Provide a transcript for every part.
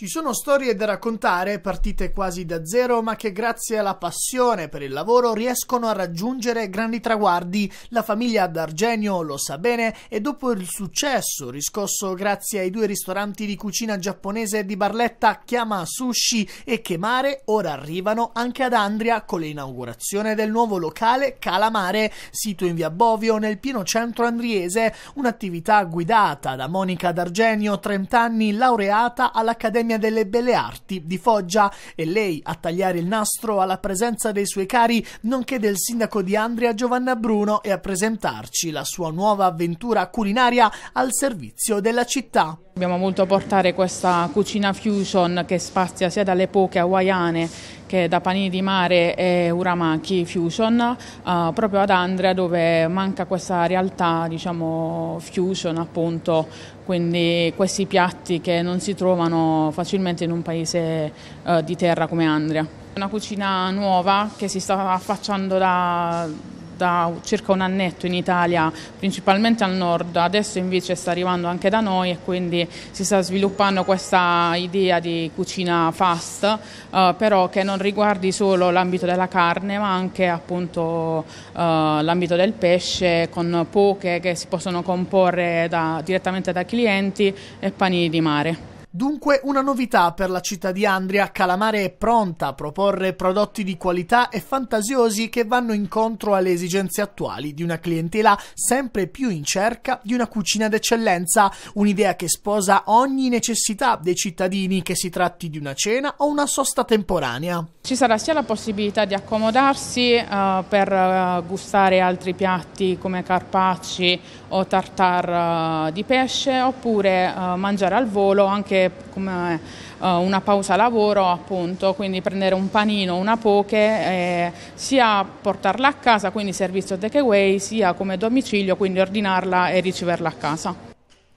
Ci sono storie da raccontare, partite quasi da zero, ma che grazie alla passione per il lavoro riescono a raggiungere grandi traguardi. La famiglia d'Argenio lo sa bene e dopo il successo riscosso grazie ai due ristoranti di cucina giapponese di Barletta Chiama Sushi e Chemare, ora arrivano anche ad Andria con l'inaugurazione del nuovo locale Calamare, sito in via Bovio nel pieno centro andriese, un'attività guidata da Monica d'Argenio, 30 anni, laureata all'Accademia all'Accademia delle Belle Arti di Foggia e lei a tagliare il nastro alla presenza dei suoi cari, nonché del sindaco di Andria Giovanna Bruno e a presentarci la sua nuova avventura culinaria al servizio della città. Abbiamo voluto portare questa cucina fusion che spazia sia dalle poche hawaiane che è da Panini di Mare e Uramaki Fusion, uh, proprio ad Andrea dove manca questa realtà diciamo fusion appunto, quindi questi piatti che non si trovano facilmente in un paese uh, di terra come Andrea. Una cucina nuova che si sta affacciando da da circa un annetto in Italia, principalmente al nord, adesso invece sta arrivando anche da noi e quindi si sta sviluppando questa idea di cucina fast, eh, però che non riguardi solo l'ambito della carne ma anche appunto eh, l'ambito del pesce con poche che si possono comporre da, direttamente da clienti e panini di mare. Dunque una novità per la città di Andria, Calamare è pronta a proporre prodotti di qualità e fantasiosi che vanno incontro alle esigenze attuali di una clientela sempre più in cerca di una cucina d'eccellenza, un'idea che sposa ogni necessità dei cittadini che si tratti di una cena o una sosta temporanea ci sarà sia la possibilità di accomodarsi eh, per eh, gustare altri piatti come carpacci o tartar eh, di pesce oppure eh, mangiare al volo anche come eh, una pausa lavoro appunto, quindi prendere un panino, una poke, sia portarla a casa, quindi servizio takeaway, sia come domicilio, quindi ordinarla e riceverla a casa.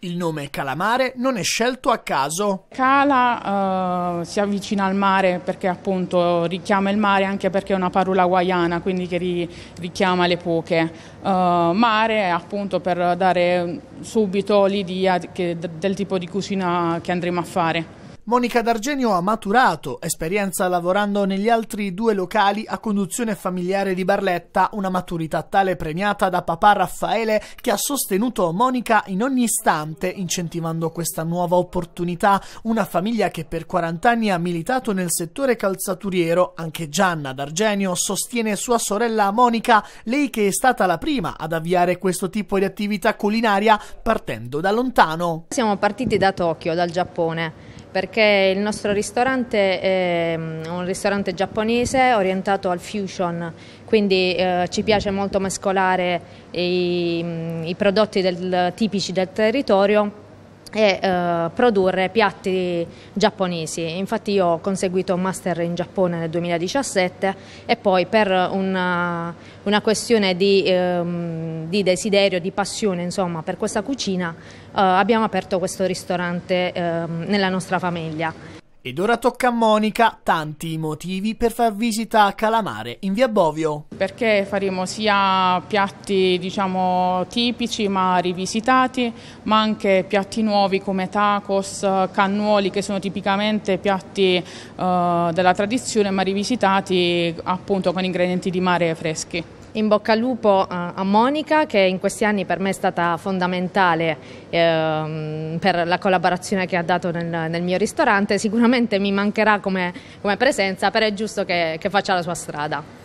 Il nome calamare non è scelto a caso. Cala uh, si avvicina al mare perché appunto richiama il mare anche perché è una parola guaiana, quindi che ri, richiama le poche. Uh, mare appunto per dare subito l'idea che, del tipo di cucina che andremo a fare. Monica D'Argenio ha maturato esperienza lavorando negli altri due locali a conduzione familiare di Barletta, una maturità tale premiata da papà Raffaele che ha sostenuto Monica in ogni istante, incentivando questa nuova opportunità, una famiglia che per 40 anni ha militato nel settore calzaturiero. Anche Gianna D'Argenio sostiene sua sorella Monica, lei che è stata la prima ad avviare questo tipo di attività culinaria partendo da lontano. Siamo partiti da Tokyo, dal Giappone perché il nostro ristorante è mm, un ristorante giapponese orientato al fusion, quindi eh, ci piace molto mescolare i, mm, i prodotti del, tipici del territorio e eh, produrre piatti giapponesi. Infatti io ho conseguito un master in Giappone nel 2017 e poi per una, eh, una questione di, ehm, di, desiderio, di passione insomma, per questa cucina eh, abbiamo aperto questo ristorante ehm, nella nostra famiglia. Ed ora tocca a Monica tanti motivi per far visita a Calamare in via Bovio. Perché faremo sia piatti diciamo, tipici ma rivisitati, ma anche piatti nuovi come tacos, cannuoli che sono tipicamente piatti eh, della tradizione ma rivisitati appunto con ingredienti di mare freschi. In bocca al lupo a Monica che in questi anni per me è stata fondamentale ehm, per la collaborazione che ha dato nel, nel mio ristorante, sicuramente mi mancherà come, come presenza, però è giusto che, che faccia la sua strada.